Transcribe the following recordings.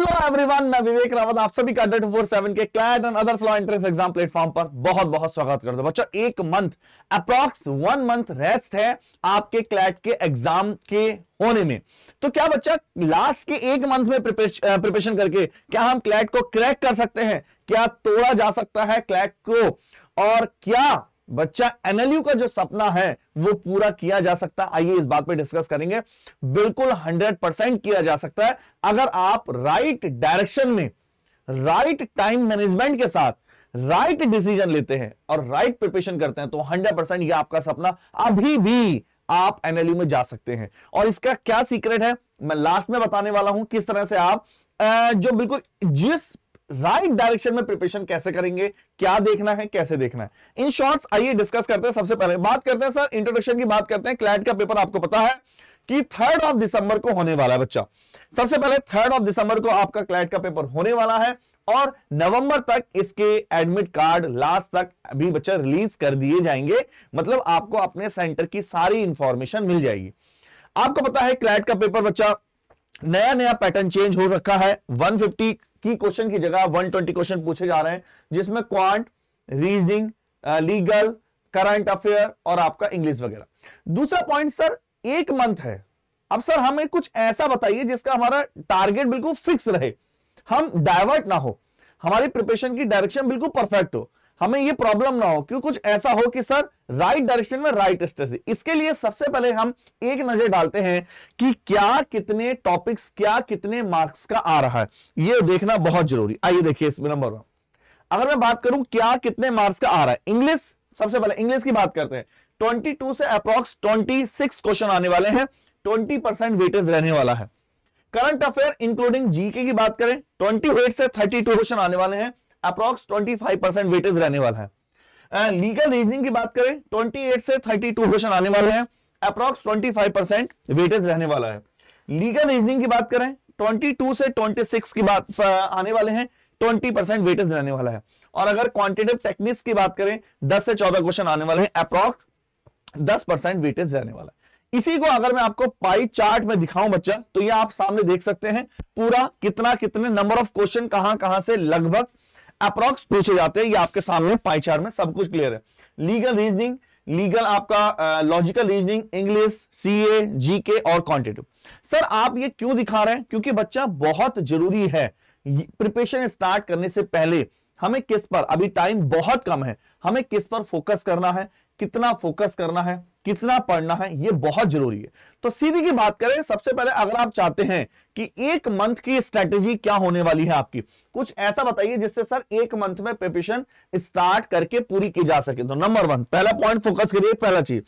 hello everyone मैं विवेक रावत आप सभी का डेट फोर सेवन के CLAT and others law entrance exam platform पर बहुत बहुत स्वागत करता हूं बच्चों एक month approx one month rest है आपके क्लैट के एग्जाम के होने में तो क्या बच्चा लास्ट के एक मंथ में प्रिपरेशन करके क्या हम क्लैट को क्रैक कर सकते हैं क्या तोड़ा जा सकता है क्लैट को और क्या बच्चा एनएलयू का जो सपना है वो पूरा किया जा सकता है आइए इस बात पे डिस्कस करेंगे बिल्कुल 100 परसेंट किया जा सकता है अगर आप राइट डायरेक्शन में राइट टाइम मैनेजमेंट के साथ राइट डिसीजन लेते हैं और राइट प्रिपरेशन करते हैं तो 100 परसेंट यह आपका सपना अभी भी आप एनएलयू में जा सकते हैं और इसका क्या सीक्रेट है मैं लास्ट में बताने वाला हूं किस तरह से आप जो बिल्कुल जिस राइट डायरेक्शन में प्रिपरेशन कैसे करेंगे क्या देखना है कैसे देखना है इन शॉर्ट्स आइए डिस्कस करते हैं सबसे पहले बात करते हैं सर इंट्रोडक्शन की बात करते हैं क्लैट का पेपर आपको पता है कि थर्ड ऑफ दिसंबर को होने वाला है बच्चा सबसे पहले थर्ड ऑफ दिसंबर को आपका क्लैट का पेपर होने वाला है और नवंबर तक इसके एडमिट कार्ड लास्ट तक अभी बच्चा रिलीज कर दिए जाएंगे मतलब आपको अपने सेंटर की सारी इंफॉर्मेशन मिल जाएगी आपको पता है क्लैट का पेपर बच्चा नया नया पैटर्न चेंज हो रखा है 150 की क्वेश्चन की जगह 120 क्वेश्चन पूछे जा रहे हैं जिसमें quant reasoning legal current affair और आपका इंग्लिश वगैरह दूसरा पॉइंट सर एक मंथ है अब सर हमें कुछ ऐसा बताइए जिसका हमारा टारगेट बिल्कुल फिक्स रहे हम डाइवर्ट ना हो हमारी प्रिपरेशन की डायरेक्शन बिल्कुल परफेक्ट हो हमें ये प्रॉब्लम ना हो क्यों कुछ ऐसा हो कि सर राइट डायरेक्शन में राइट स्ट्रेसी इसके लिए सबसे पहले हम एक नजर डालते हैं कि क्या कितने टॉपिक्स क्या कितने मार्क्स का आ रहा है ये देखना बहुत जरूरी आइए देखिए इसमें नंबर वन अगर मैं बात करूं क्या कितने मार्क्स का आ रहा है इंग्लिश सबसे पहले इंग्लिश की बात करते हैं 22 से अप्रोक्स 26 क्वेश्चन आने वाले हैं 20 परसेंट वेटेज रहने वाला है करंट अफेयर इंक्लूडिंग जीके की बात करें 28 से 32 क्वेश्चन आने वाले हैं अप्रॉक्स 25 परसेंट वेटेज रहने वाला है लीगल रीजनिंग की बात करें 28 से 32 क्वेश्चन आने वाले हैं अप्रॉक्स 25 परसेंट वेटेज रहने वाला है लीगल रीजनिंग की बात करें 22 से 26 की बात आने वाले हैं 20 परसेंट वेटेज रहने वाला है और अगर क्वांटिटेटिव टेक्निक्स की बात करें दस से चौदह क्वेश्चन आने वाले हैं अप्रोक्स दस परसेंट वेटेज रहने वाला है इसी को अगर मैं आपको पाई चार्ट में दिखाऊं बच्चा तो ये आप सामने देख सकते हैं पूरा कितना कितने नंबर ऑफ क्वेश्चन कहां कहां से लगभग अप्रोक्स पूछे जाते हैं ये आपके सामने पाईचार में सब कुछ क्लियर है लीगल रीजनिंग लीगल आपका logical reasoning English C A G K और क्वान्टिटिव सर आप ये क्यों दिखा रहे हैं क्योंकि बच्चा बहुत जरूरी है प्रिपरेशन स्टार्ट करने से पहले हमें किस पर अभी टाइम बहुत कम है हमें किस पर फोकस करना है कितना फोकस करना है कितना पढ़ना है ये बहुत जरूरी है तो सीधी की बात करें सबसे पहले अगर आप चाहते हैं कि एक मंथ की स्ट्रेटेजी क्या होने वाली है आपकी कुछ ऐसा बताइए जिससे सर एक मंथ में प्रिपरेशन स्टार्ट करके पूरी की जा सके तो नंबर वन पहला पॉइंट फोकस करिए पहला चीज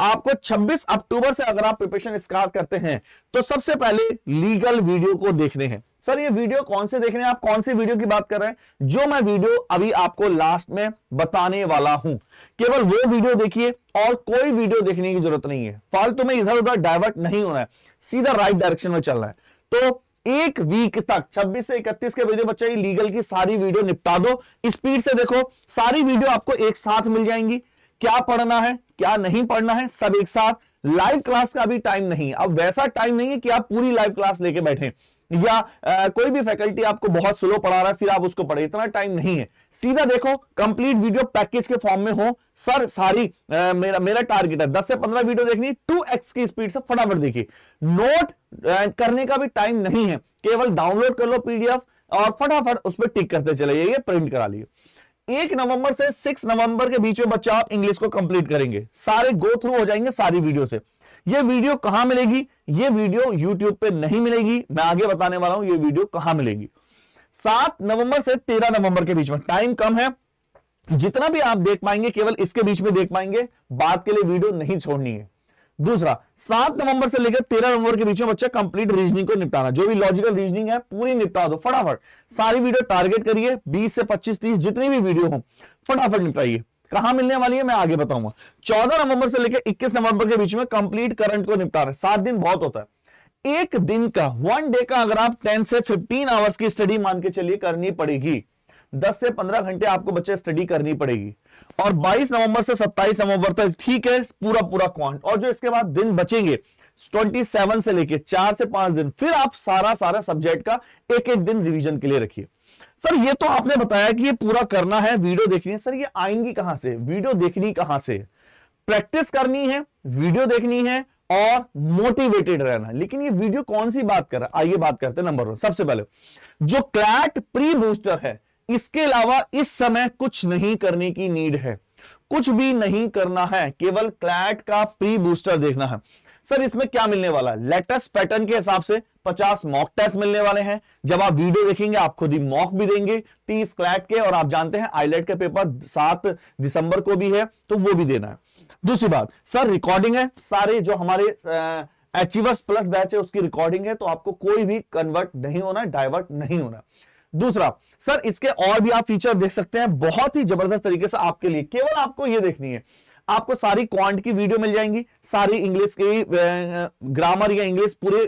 आपको 26 अक्टूबर से अगर आप प्रिपरेशन स्टार्ट करते हैं तो सबसे पहले लीगल वीडियो को देखने हैं सर ये वीडियो कौन से देख रहे हैं आप कौन सी वीडियो की बात कर रहे हैं जो मैं वीडियो अभी आपको लास्ट में बताने वाला हूं केवल वो वीडियो देखिए और कोई वीडियो देखने की जरूरत नहीं है फालतू में इधर उधर डाइवर्ट नहीं होना है सीधा राइट डायरेक्शन में चल रहा है तो एक वीक तक 26 से 31 के वीडियो बच्चा लीगल की सारी वीडियो निपटा दो स्पीड से देखो सारी वीडियो आपको एक साथ मिल जाएंगी क्या पढ़ना है क्या नहीं पढ़ना है सब एक साथ लाइव क्लास का भी टाइम नहीं अब वैसा टाइम नहीं है कि आप पूरी लाइव क्लास लेके बैठे या आ, कोई भी फैकल्टी आपको बहुत स्लो पढ़ा रहा है फिर आप उसको पढ़े इतना टाइम नहीं है सीधा देखो कंप्लीट वीडियो पैकेज के फॉर्म में हो सर सारी आ, मेरा मेरा टारगेट है 10 से 15 वीडियो देखनी 2x की स्पीड से फटाफट देखिए नोट करने का भी टाइम नहीं है केवल डाउनलोड कर लो पीडीएफ और फटाफट उस पर टिक करते चले जाइए प्रिंट करा लिए एक नवंबर से सिक्स नवंबर के बीच में बच्चा आप इंग्लिश को कंप्लीट करेंगे सारे गो थ्रू हो जाएंगे सारी वीडियो से ये वीडियो कहां मिलेगी ये वीडियो यूट्यूब पे नहीं मिलेगी मैं आगे बताने वाला हूं ये वीडियो कहां मिलेगी सात नवंबर से तेरह नवंबर के बीच में टाइम कम है जितना भी आप देख पाएंगे केवल इसके बीच में देख पाएंगे बाद के लिए वीडियो नहीं छोड़नी है दूसरा सात नवंबर से लेकर तेरह नवंबर के बीच में बच्चा कंप्लीट रीजनिंग को निपटाना जो भी लॉजिकल रीजनिंग है पूरी निपटा दो फटाफट सारी वीडियो टारगेट करिए बीस से पच्चीस तीस जितनी भी वीडियो हो फटाफट निपटाइए कहां मिलने वाली है मैं आगे बताऊंगा चौदह नवंबर से लेकर इक्कीस नवंबर के बीच में कंप्लीट करंट को निपटा रहे सात दिन बहुत होता है एक दिन का वन डे का अगर आप टेन से फिफ्टीन आवर्स की स्टडी मान के चलिए करनी पड़ेगी दस से पंद्रह घंटे आपको बच्चे स्टडी करनी पड़ेगी और 22 नवंबर से 27 नवंबर तक ठीक है पूरा पूरा क्वांट और जो इसके बाद दिन बचेंगे 27 से लेके चार से पांच दिन फिर आप सारा सारा सब्जेक्ट का एक एक दिन रिवीजन के लिए रखिए सर ये तो आपने बताया कि ये पूरा करना है वीडियो देखनी है सर ये आएंगी कहां से वीडियो देखनी कहां से प्रैक्टिस करनी है वीडियो देखनी है और मोटिवेटेड रहना लेकिन ये वीडियो कौन सी बात कर रहा है आइए बात करते हैं नंबर वन सबसे पहले जो क्लैट प्री बूस्टर है इसके अलावा इस समय कुछ नहीं करने की नीड है कुछ भी नहीं करना है केवल क्लैट का प्री बूस्टर देखना है सर इसमें क्या मिलने वाला है लेटेस्ट पैटर्न के हिसाब से पचास मॉक टेस्ट मिलने वाले हैं जब आप वीडियो देखेंगे आप खुद ही मॉक भी देंगे तीस क्लैट के और आप जानते हैं आईलेट का पेपर सात दिसंबर को भी है तो वो भी देना है दूसरी बात सर रिकॉर्डिंग है सारे जो हमारे अचीवर्स प्लस बैच है उसकी रिकॉर्डिंग है तो आपको कोई भी कन्वर्ट नहीं होना डाइवर्ट नहीं होना दूसरा सर इसके और भी आप फीचर देख सकते हैं बहुत ही जबरदस्त तरीके से आपके लिए केवल आपको यह देखनी है आपको सारी क्वांट की वीडियो मिल जाएंगी सारी इंग्लिश की ग्रामर या इंग्लिश पूरे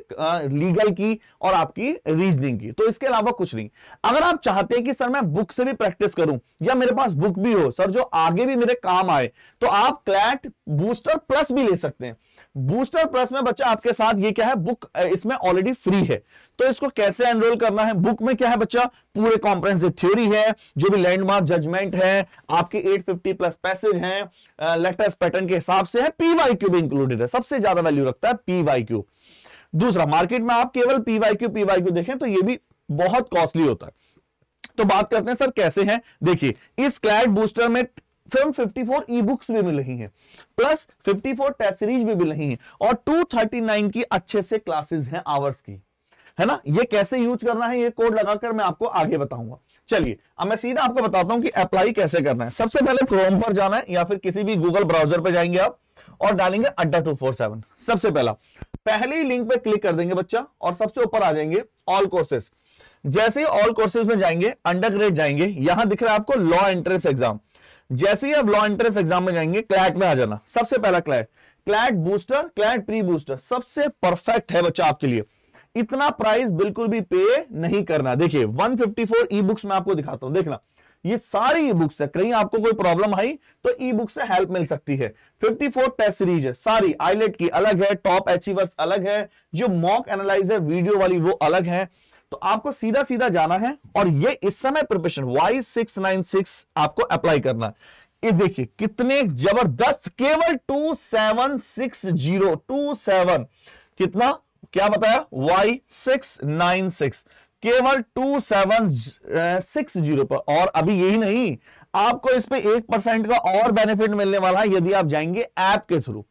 लीगल की और आपकी रीजनिंग की तो इसके अलावा कुछ नहीं अगर आप चाहते हैं कि सर मैं बुक से भी प्रैक्टिस करूं या मेरे पास बुक भी हो सर जो आगे भी मेरे काम आए तो आप क्लैट बूस्टर प्लस भी ले सकते हैं बूस्टर प्लस में बच्चा आपके साथ ये क्या है बुक इसमें ऑलरेडी फ्री है तो इसको कैसे एनरोल करना है बुक में क्या है बच्चा पूरे कॉम्प्रेंसिव थ्योरी है जो भी लैंडमार्क जजमेंट है आपके 850 प्लस पैसेज हैं लेटर्स पैटर्न के हिसाब से है पीवाई क्यू भी इंक्लूडेड है सबसे ज्यादा वैल्यू रखता है पीवाई क्यू दूसरा मार्केट में आप केवल पीवाई क्यू पीवाई क्यू देखें तो यह भी बहुत कॉस्टली होता है तो बात करते हैं सर कैसे हैं देखिए इस क्लैट बूस्टर में फिल्म 54 ई बुक्स भी मिल रही हैं प्लस 54 टेस्ट सीरीज भी मिल रही हैं और 239 की अच्छे से क्लासेस हैं आवर्स की है ना ये कैसे यूज करना है ये कोड लगाकर मैं आपको आगे बताऊंगा चलिए अब मैं सीधा आपको बताता हूं कि अप्लाई कैसे करना है सबसे पहले क्रोम पर जाना है या फिर किसी भी गूगल ब्राउजर पर जाएंगे आप और डालेंगे अड्डा टू फोर सेवन सबसे पहला पहले ही लिंक पर क्लिक कर देंगे बच्चा और सबसे ऊपर आ जाएंगे ऑल कोर्सेस जैसे ही ऑल कोर्सेज में जाएंगे अंडर ग्रेड जाएंगे यहां दिख रहा है आपको लॉ एंट्रेंस एग्जाम जैसे ही आप लॉ एंट्रेंस एग्जाम में जाएंगे क्लैट में आ जाना सबसे पहला CLAT CLAT booster CLAT pre booster सबसे परफेक्ट है बच्चा आपके लिए इतना प्राइस बिल्कुल भी पे नहीं करना देखिए 154 फिफ्टी बुक्स मैं आपको दिखाता हूं देखना ये सारी ई बुक्स है कहीं आपको कोई प्रॉब्लम आई तो ई बुक से हेल्प मिल सकती है 54 टेस्ट सीरीज है सारी आईलेट की अलग है टॉप अचीवर्स अलग है जो मॉक एनालाइज है वीडियो वाली वो अलग है तो आपको सीधा सीधा जाना है और ये इस समय preparation Y six nine six आपको अप्लाई करना ये देखिए कितने जबरदस्त केवल two seven six zero two seven कितना क्या बताया वाई सिक्स नाइन सिक्स केवल टू सेवन सिक्स जीरो पर और अभी यही नहीं आपको इस पे एक परसेंट का और बेनिफिट मिलने वाला है यदि आप जाएंगे ऐप के थ्रू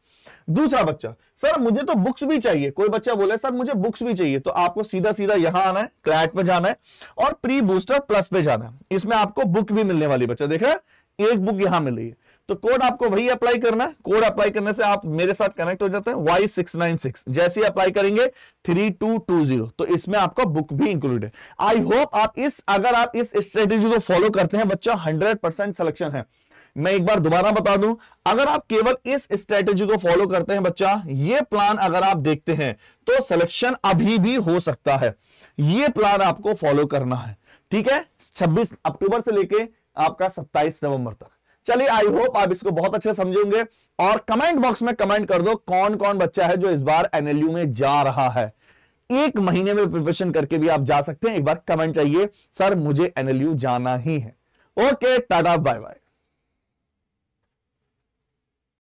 दूसरा बच्चा सर मुझे तो बुक्स भी चाहिए कोई बच्चा बोले सर मुझे बुक्स भी चाहिए तो आपको सीधा सीधा यहां आना है क्लैट पे जाना है और प्री बूस्टर प्लस पे जाना है इसमें आपको बुक भी मिलने वाली बच्चा देख रहे एक बुक यहां मिल रही है तो कोड आपको वही अप्लाई करना है कोड अप्लाई करने से आप मेरे साथ कनेक्ट हो जाते हैं वाई सिक्स नाइन सिक्स जैसे ही अप्लाई करेंगे थ्री टू टू जीरो तो इसमें आपका बुक भी इंक्लूड है आई होप आप इस अगर आप इस स्ट्रेटेजी को फॉलो करते हैं बच्चा हंड्रेड परसेंट सिलेक्शन है मैं एक बार दोबारा बता दूं अगर आप केवल इस स्ट्रेटेजी को फॉलो करते हैं बच्चा ये प्लान अगर आप देखते हैं तो सिलेक्शन अभी भी हो सकता है ये प्लान आपको फॉलो करना है ठीक है छब्बीस अक्टूबर से लेके आपका सत्ताईस नवंबर तक चलिए आई होप आप इसको बहुत अच्छे समझेंगे और कमेंट बॉक्स में कमेंट कर दो कौन कौन बच्चा है जो इस बार एनएलयू में जा रहा है एक महीने में प्रिपरेशन करके भी आप जा सकते हैं एक बार कमेंट चाहिए सर मुझे एनएलयू जाना ही है ओके टाटा बाय बाय